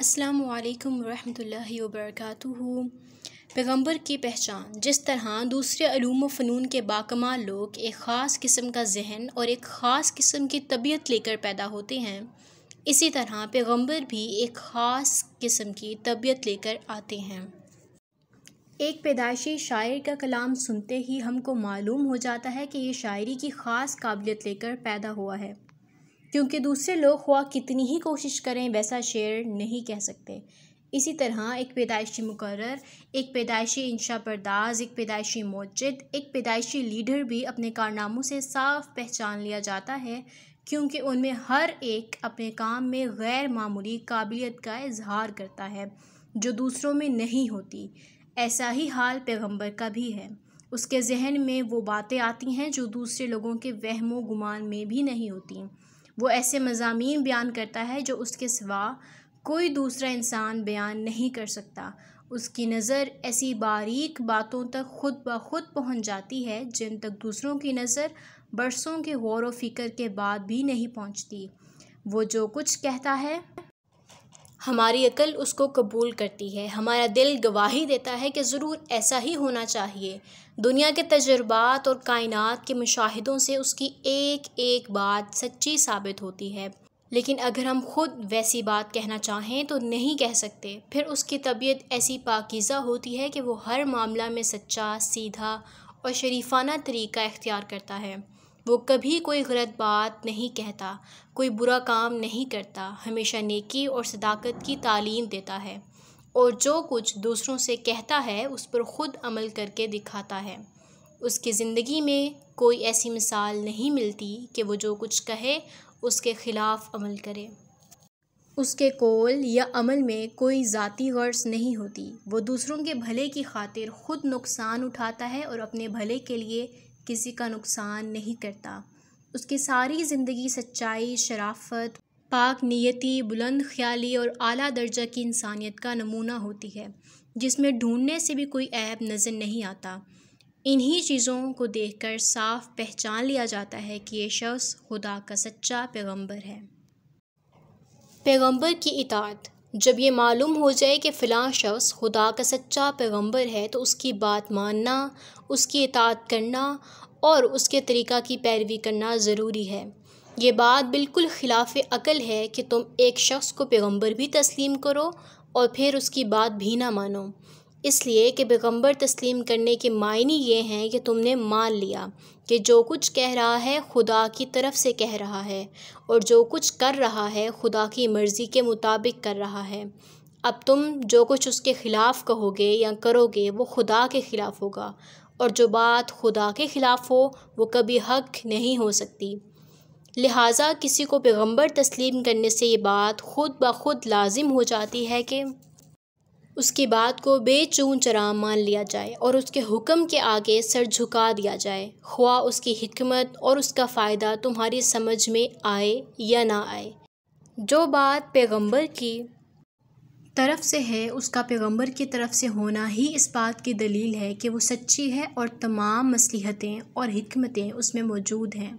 अस्सलाम वालेकुम रहमतुल्लाहि व की पहचान जिस तरह दूसरे अलूम व फ़नून के बाकमाल लोग एक ख़ास किस्म का जहन और एक ख़ास किस्म की तबीयत लेकर पैदा होते हैं इसी तरह पैगम्बर भी एक ख़ास किस्म की तबीयत लेकर आते हैं एक पैदाइशी शायर का कलाम सुनते ही हमको मालूम हो जाता है कि ये शायरी की ख़ास काबिलियत लेकर पैदा हुआ है क्योंकि दूसरे लोग हुआ कितनी ही कोशिश करें वैसा शेर नहीं कह सकते इसी तरह एक पैदाइशी मुकर एक पैदाइशी इंशा परदाज एक पैदाइशी मोजद एक पैदाइशी लीडर भी अपने कारनामों से साफ पहचान लिया जाता है क्योंकि उनमें हर एक अपने काम में गैर मामूली काबिलियत का इजहार करता है जो दूसरों में नहीं होती ऐसा ही हाल पैगम्बर का भी है उसके जहन में वो बातें आती हैं जो दूसरे लोगों के वहमो गुमान में भी नहीं होती वो ऐसे मज़ामी बयान करता है जो उसके सिवा कोई दूसरा इंसान बयान नहीं कर सकता उसकी नज़र ऐसी बारीक बातों तक खुद ब खुद पहुँच जाती है जिन तक दूसरों की नज़र बरसों के गौर व फिक्र के बाद भी नहीं पहुँचती वो जो कुछ कहता है हमारी अकल उसको कबूल करती है हमारा दिल गवाही देता है कि ज़रूर ऐसा ही होना चाहिए दुनिया के तजर्बात और कायनात के मुशाहिदों से उसकी एक एक बात सच्ची साबित होती है लेकिन अगर हम खुद वैसी बात कहना चाहें तो नहीं कह सकते फिर उसकी तबीयत ऐसी पाकिज़ा होती है कि वो हर मामला में सच्चा सीधा और शरीफाना तरीका इख्तियार करता है वो कभी कोई गलत बात नहीं कहता कोई बुरा काम नहीं करता हमेशा नेकी और सदाकत की तालीम देता है और जो कुछ दूसरों से कहता है उस पर ख़ुद अमल करके दिखाता है उसकी ज़िंदगी में कोई ऐसी मिसाल नहीं मिलती कि वो जो कुछ कहे उसके ख़िलाफ़ अमल करे उसके कोल या अमल में कोई ज़ाती गर्ज नहीं होती वो दूसरों के भले की खातिर ख़ुद नुकसान उठाता है और अपने भले के लिए किसी का नुकसान नहीं करता उसकी सारी ज़िंदगी सच्चाई शराफत पाक नीयती बुलंद ख्याली और आला दर्जा की इंसानियत का नमूना होती है जिसमें ढूंढने से भी कोई ऐब नज़र नहीं आता इन्हीं चीज़ों को देखकर साफ पहचान लिया जाता है कि ये शख्स खुदा का सच्चा पैगंबर है पैगंबर की इतात जब ये मालूम हो जाए कि फ़िलहाल शख्स खुदा का सच्चा पैगम्बर है तो उसकी बात मानना उसकी इतात करना और उसके तरीक़ा की पैरवी करना ज़रूरी है ये बात बिल्कुल ख़िलाफ़ अकल है कि तुम एक शख्स को पैगम्बर भी तस्लीम करो और फिर उसकी बात भी ना मानो इसलिए कि पैगम्बर तस्लीम करने के मायने ये हैं कि तुमने मान लिया कि जो कुछ कह रहा है खुदा की तरफ से कह रहा है और जो कुछ कर रहा है खुदा की मर्ज़ी के मुताबिक कर रहा है अब तुम जो कुछ उसके ख़िलाफ़ कहोगे या करोगे वो खुदा के ख़िलाफ़ होगा और जो बात खुदा के ख़िलाफ़ हो वो कभी हक नहीं हो सकती लिहाजा किसी को पैगम्बर तस्लीम करने से ये बात खुद ब खुद लाजिम हो जाती है कि उसकी बात को बेचून चरा मान लिया जाए और उसके हुक्म के आगे सर झुका दिया जाए ख्वा उसकी हमत और उसका फ़ायदा तुम्हारी समझ में आए या ना आए जो बात पैगंबर की तरफ से है उसका पैगंबर की तरफ से होना ही इस बात की दलील है कि वो सच्ची है और तमाम मसलहतें और हमतें उसमें मौजूद हैं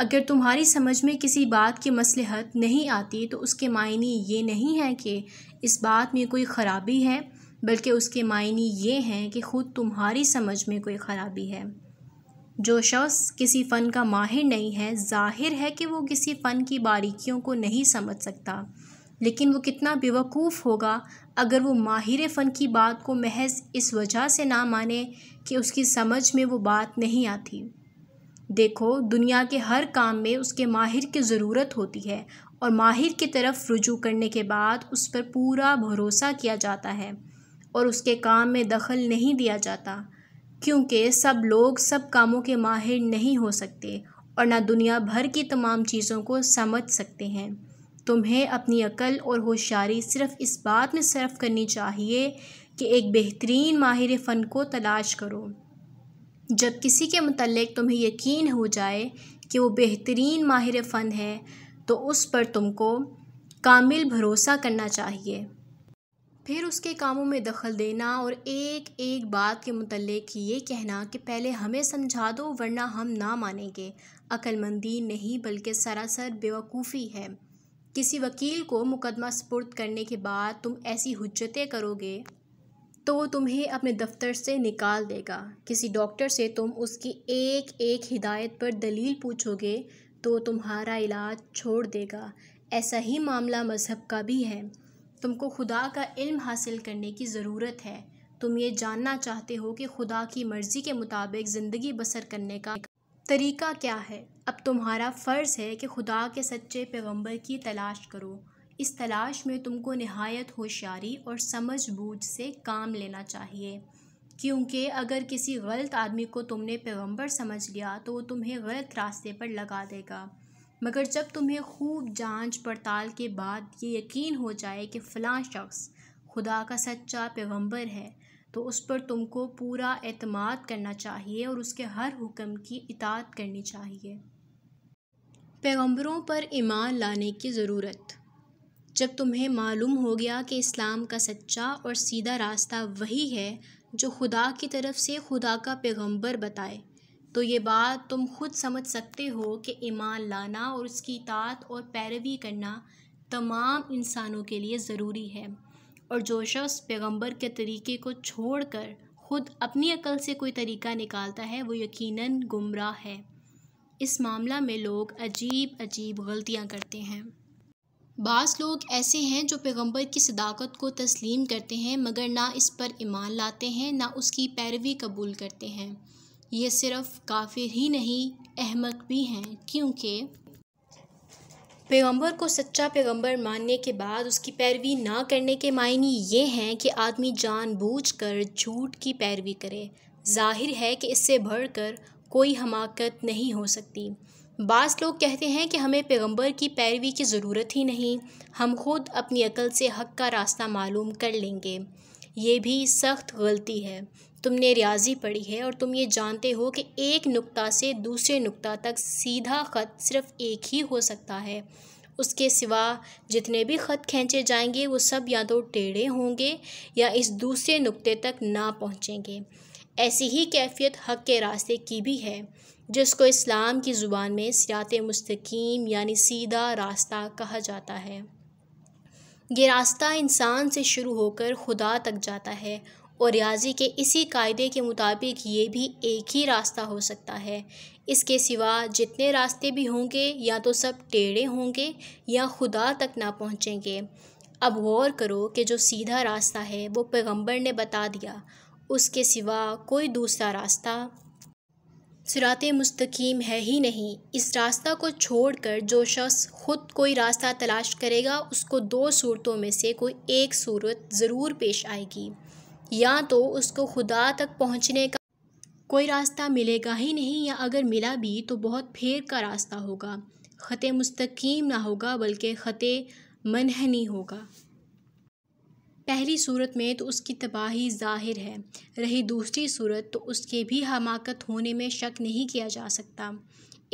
अगर तुम्हारी समझ में किसी बात की मसलहत नहीं आती तो उसके मायने ये नहीं है कि इस बात में कोई ख़राबी है बल्कि उसके मायने ये हैं कि ख़ुद तुम्हारी समझ में कोई ख़राबी है जो शख्स किसी फ़न का माहिर नहीं है जाहिर है कि वो किसी फ़न की बारीकियों को नहीं समझ सकता लेकिन वो कितना बेवकूफ़ होगा अगर वो माहिर फ़न की बात को महज इस वजह से ना माने कि उसकी समझ में वो बात नहीं आती देखो दुनिया के हर काम में उसके माहिर की ज़रूरत होती है और माहिर की तरफ रुजू करने के बाद उस पर पूरा भरोसा किया जाता है और उसके काम में दखल नहीं दिया जाता क्योंकि सब लोग सब कामों के माहिर नहीं हो सकते और ना दुनिया भर की तमाम चीज़ों को समझ सकते हैं तुम्हें अपनी अकल और होशियारी सिर्फ इस बात में सर्फ़ करनी चाहिए कि एक बेहतरीन माहिर फ़न को तलाश करो जब किसी के मतलब तुम्हें यकीन हो जाए कि वो बेहतरीन माहिर फ़न है तो उस पर तुमको कामिल भरोसा करना चाहिए फिर उसके कामों में दखल देना और एक एक बात के मतलब ये कहना कि पहले हमें समझा दो वरना हम ना मानेंगे अक्लमंदी नहीं बल्कि सरासर बेवकूफ़ी है किसी वकील को मुकदमा सपुर्द करने के बाद तुम ऐसी हजतें करोगे तो वो तुम्हें अपने दफ्तर से निकाल देगा किसी डॉक्टर से तुम उसकी एक एक हिदायत पर दलील पूछोगे तो तुम्हारा इलाज छोड़ देगा ऐसा ही मामला मज़हब का भी है तुमको खुदा का इल्म हासिल करने की ज़रूरत है तुम ये जानना चाहते हो कि खुदा की मर्ज़ी के मुताबिक ज़िंदगी बसर करने का तरीका क्या है अब तुम्हारा फ़र्ज़ है कि खुदा के सच्चे पैगंबर की तलाश करो इस तलाश में तुमको नहायत होशियारी और समझ बूझ से काम लेना चाहिए क्योंकि अगर किसी गलत आदमी को तुमने पैगम्बर समझ लिया तो वो तुम्हें गलत रास्ते पर लगा देगा मगर जब तुम्हें खूब जांच पड़ताल के बाद ये यकीन हो जाए कि फ़लाँ शख्स खुदा का सच्चा पैगम्बर है तो उस पर तुमको पूरा अतमाद करना चाहिए और उसके हर हुक्म की इतात करनी चाहिए पैगम्बरों पर ईमान लाने की ज़रूरत जब तुम्हें मालूम हो गया कि इस्लाम का सच्चा और सीधा रास्ता वही है जो खुदा की तरफ से खुदा का पैगंबर बताए तो ये बात तुम खुद समझ सकते हो कि ईमान लाना और उसकी तात और पैरवी करना तमाम इंसानों के लिए ज़रूरी है और जो शख्स पैगंबर के तरीके को छोड़ कर खुद अपनी अकल से कोई तरीका निकालता है वो यकीनन गुमराह है इस मामला में लोग अजीब अजीब गलतियाँ करते हैं बास लोग ऐसे हैं जो पैगंबर की सदाकत को तस्लीम करते हैं मगर ना इस पर ईमान लाते हैं ना उसकी पैरवी कबूल करते हैं ये सिर्फ काफिर ही नहीं अहमक भी हैं क्योंकि पैगंबर को सच्चा पैगंबर मानने के बाद उसकी पैरवी ना करने के मायने ये हैं कि आदमी जानबूझकर झूठ की पैरवी करे जाहिर है कि इससे बढ़कर कोई हमाकत नहीं हो सकती बास लोग कहते हैं कि हमें पैगंबर की पैरवी की ज़रूरत ही नहीं हम खुद अपनी अकल से हक का रास्ता मालूम कर लेंगे ये भी सख्त गलती है तुमने रियाजी पढ़ी है और तुम ये जानते हो कि एक नुक्ता से दूसरे नुक्ता तक सीधा ख़त सिर्फ एक ही हो सकता है उसके सिवा जितने भी ख़त खींचे जाएंगे वो सब या तो टेढ़े होंगे या इस दूसरे नुक्ते तक ना पहुँचेंगे ऐसी ही कैफियत हक के रास्ते की भी है जिसको इस्लाम की ज़ुबान में सियात मस्तकीम यानी सीधा रास्ता कहा जाता है ये रास्ता इंसान से शुरू होकर खुदा तक जाता है और रियाजी के इसी कायदे के मुताबिक ये भी एक ही रास्ता हो सकता है इसके सिवा जितने रास्ते भी होंगे या तो सब टेढ़े होंगे या खुदा तक ना पहुँचेंगे अब गौर करो कि जो सीधा रास्ता है वो पैगंबर ने बता दिया उसके सिवा कोई दूसरा रास्ता सिरात मुस्तकीम है ही नहीं इस रास्ता को छोड़कर जो शख्स ख़ुद कोई रास्ता तलाश करेगा उसको दो सूरतों में से कोई एक सूरत ज़रूर पेश आएगी या तो उसको खुदा तक पहुँचने का कोई रास्ता मिलेगा ही नहीं या अगर मिला भी तो बहुत फेर का रास्ता होगा ख़त मुस्तकीम ना होगा बल्कि ख़त मनहनी होगा पहली सूरत में तो उसकी तबाही ज़ाहिर है रही दूसरी सूरत तो उसके भी हमाकत होने में शक नहीं किया जा सकता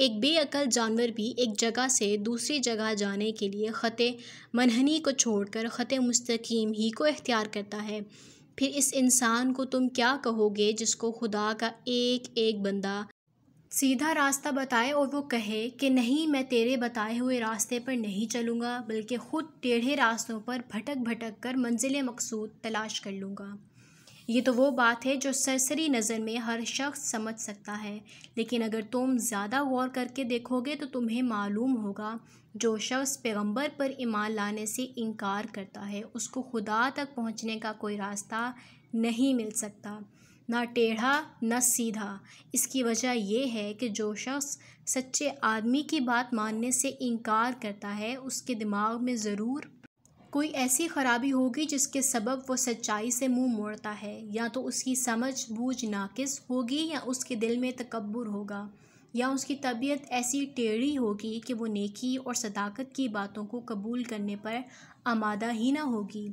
एक बेअकल जानवर भी एक जगह से दूसरी जगह जाने के लिए ख़त मनहनी को छोड़कर ख़त मुस्तकीम ही को अख्तियार करता है फिर इस इंसान को तुम क्या कहोगे जिसको खुदा का एक एक बंदा सीधा रास्ता बताए और वो कहे कि नहीं मैं तेरे बताए हुए रास्ते पर नहीं चलूँगा बल्कि ख़ुद टेढ़े रास्तों पर भटक भटक कर मंजिल मकसूद तलाश कर लूँगा ये तो वो बात है जो सरसरी नज़र में हर शख्स समझ सकता है लेकिन अगर तुम ज़्यादा गौर करके देखोगे तो तुम्हें मालूम होगा जो शख्स पैगंबर पर ईमान लाने से इनकार करता है उसको खुदा तक पहुंचने का कोई रास्ता नहीं मिल सकता ना टेढ़ा ना सीधा इसकी वजह यह है कि जो शख्स सच्चे आदमी की बात मानने से इनकार करता है उसके दिमाग में ज़रूर कोई ऐसी ख़राबी होगी जिसके सबब वो सच्चाई से मुंह मोड़ता है या तो उसकी समझ बूझ नाकस होगी या उसके दिल में तकबर होगा या उसकी तबीयत ऐसी टेढ़ी होगी कि वो नेकी और सदाकत की बातों को कबूल करने पर आमादा ही ना होगी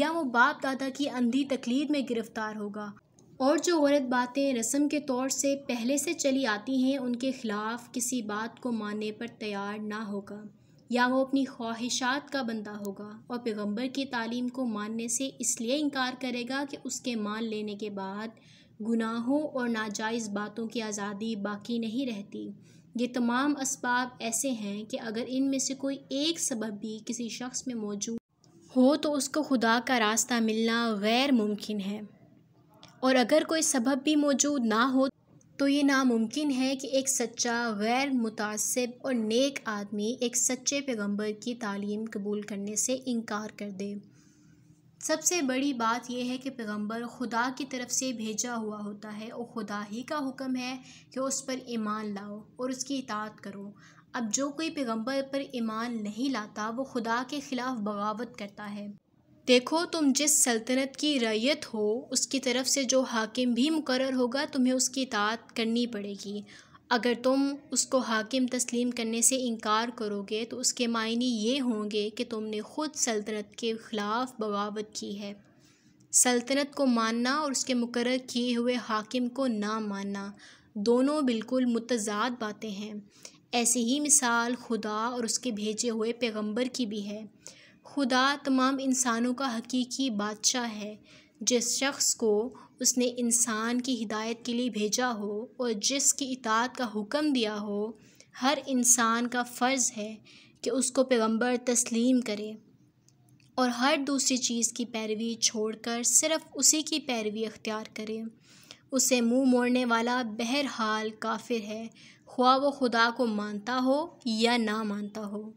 या वो बाप दादा की अंधी तकलीद में गिरफ़्तार होगा और जो औरत बातें रस्म के तौर से पहले से चली आती हैं उनके ख़िलाफ़ किसी बात को मानने पर तैयार ना होगा या वो अपनी ख्वाहिशात का बंदा होगा और पैगंबर की तालीम को मानने से इसलिए इनकार करेगा कि उसके मान लेने के बाद गुनाहों और नाजायज़ बातों की आज़ादी बाकी नहीं रहती ये तमाम इसबाब ऐसे हैं कि अगर इन में से कोई एक सबब भी किसी शख्स में मौजूद हो तो उसको खुदा का रास्ता मिलना गैर मुमकिन है और अगर कोई सबब भी मौजूद ना हो तो ये नामुमकिन है कि एक सच्चा गैर मुतासब और नेक आदमी एक सच्चे पैगंबर की तालीम कबूल करने से इनकार कर दे सबसे बड़ी बात यह है कि पैगंबर खुदा की तरफ से भेजा हुआ होता है और खुदा ही का हुक्म है कि उस पर ईमान लाओ और उसकी इतात करो अब जो कोई पैगंबर पर ईमान नहीं लाता वो खुदा के ख़िलाफ़ बगावत करता है देखो तुम जिस सल्तनत की रैयत हो उसकी तरफ से जो हाकिम भी मुकर होगा तुम्हें उसकी इतात करनी पड़ेगी अगर तुम उसको हाकिम तस्लीम करने से इनकार करोगे तो उसके मायने ये होंगे कि तुमने ख़ुद सल्तनत के ख़िलाफ़ बगावत की है सल्तनत को मानना और उसके मुकर किए हुए हाकिम को ना मानना दोनों बिल्कुल मुतजाद बातें हैं ऐसी ही मिसाल खुदा और उसके भेजे हुए पैगंबर की भी है खुदा तमाम इंसानों का हकीकी बादशाह है जिस शख्स को उसने इंसान की हिदायत के लिए भेजा हो और जिसकी इतात का हुक्म दिया हो हर इंसान का फ़र्ज़ है कि उसको पैगंबर तस्लीम करे और हर दूसरी चीज़ की पैरवी छोड़कर सिर्फ उसी की पैरवी अख्तियार करे उसे मुंह मोड़ने वाला बहरहाल काफिर है ख्वा वो खुदा को मानता हो या ना मानता हो